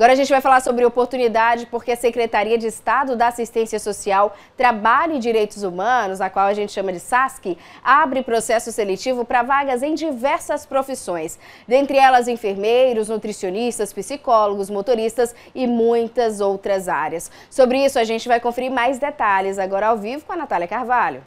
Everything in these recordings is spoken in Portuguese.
Agora a gente vai falar sobre oportunidade, porque a Secretaria de Estado da Assistência Social, Trabalho e Direitos Humanos, a qual a gente chama de SASC, abre processo seletivo para vagas em diversas profissões, dentre elas enfermeiros, nutricionistas, psicólogos, motoristas e muitas outras áreas. Sobre isso, a gente vai conferir mais detalhes agora ao vivo com a Natália Carvalho.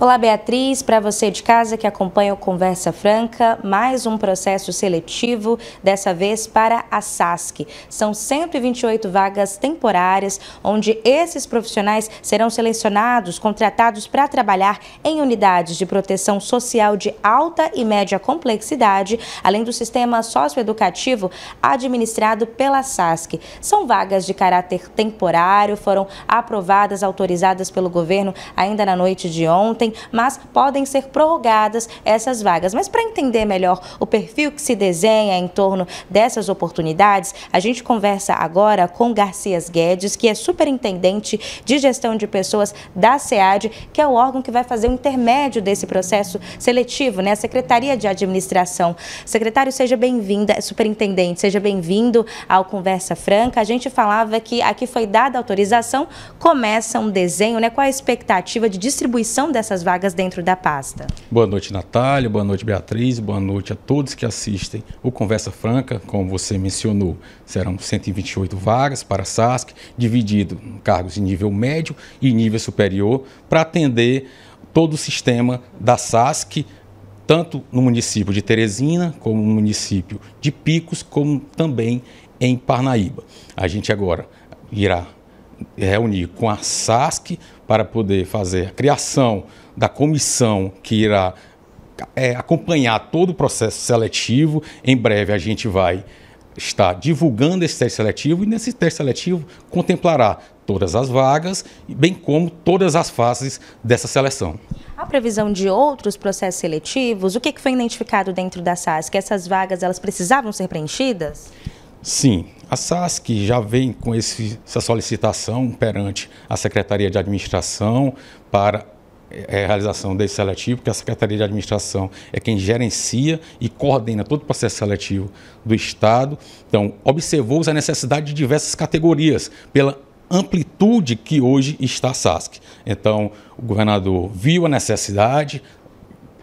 Olá, Beatriz, para você de casa que acompanha o Conversa Franca, mais um processo seletivo, dessa vez para a SASC. São 128 vagas temporárias, onde esses profissionais serão selecionados, contratados para trabalhar em unidades de proteção social de alta e média complexidade, além do sistema socioeducativo administrado pela SASC. São vagas de caráter temporário, foram aprovadas, autorizadas pelo governo ainda na noite de ontem mas podem ser prorrogadas essas vagas. Mas para entender melhor o perfil que se desenha em torno dessas oportunidades, a gente conversa agora com Garcias Guedes, que é superintendente de gestão de pessoas da SEAD, que é o órgão que vai fazer o intermédio desse processo seletivo, né? A Secretaria de Administração. Secretário, seja bem-vinda, superintendente, seja bem-vindo ao Conversa Franca. A gente falava que aqui foi dada autorização, começa um desenho, né? Qual a expectativa de distribuição dessas vagas dentro da pasta. Boa noite, Natália, boa noite, Beatriz, boa noite a todos que assistem o Conversa Franca, como você mencionou, serão 128 vagas para a SASC, dividido em cargos em nível médio e nível superior, para atender todo o sistema da SASC, tanto no município de Teresina, como no município de Picos, como também em Parnaíba. A gente agora irá reunir com a SASC para poder fazer a criação da comissão que irá é, acompanhar todo o processo seletivo. Em breve a gente vai estar divulgando esse teste seletivo e nesse teste seletivo contemplará todas as vagas, bem como todas as fases dessa seleção. A previsão de outros processos seletivos, o que foi identificado dentro da SAS? Que essas vagas elas precisavam ser preenchidas? Sim, a SASC já vem com esse, essa solicitação perante a Secretaria de Administração para é, é realização desse seletivo, porque a Secretaria de Administração é quem gerencia e coordena todo o processo seletivo do Estado. Então, observou-se a necessidade de diversas categorias, pela amplitude que hoje está a SASC. Então, o governador viu a necessidade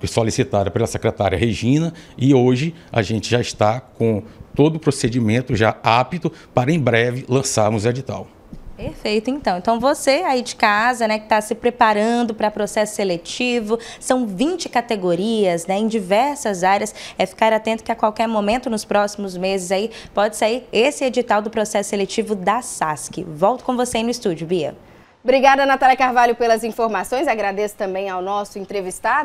solicitada pela secretária Regina e hoje a gente já está com todo o procedimento já apto para em breve lançarmos o edital. Perfeito, então. Então você aí de casa, né, que está se preparando para processo seletivo, são 20 categorias, né, em diversas áreas, é ficar atento que a qualquer momento nos próximos meses aí pode sair esse edital do processo seletivo da SASC. Volto com você aí no estúdio, Bia. Obrigada, Natália Carvalho, pelas informações. Agradeço também ao nosso entrevistado.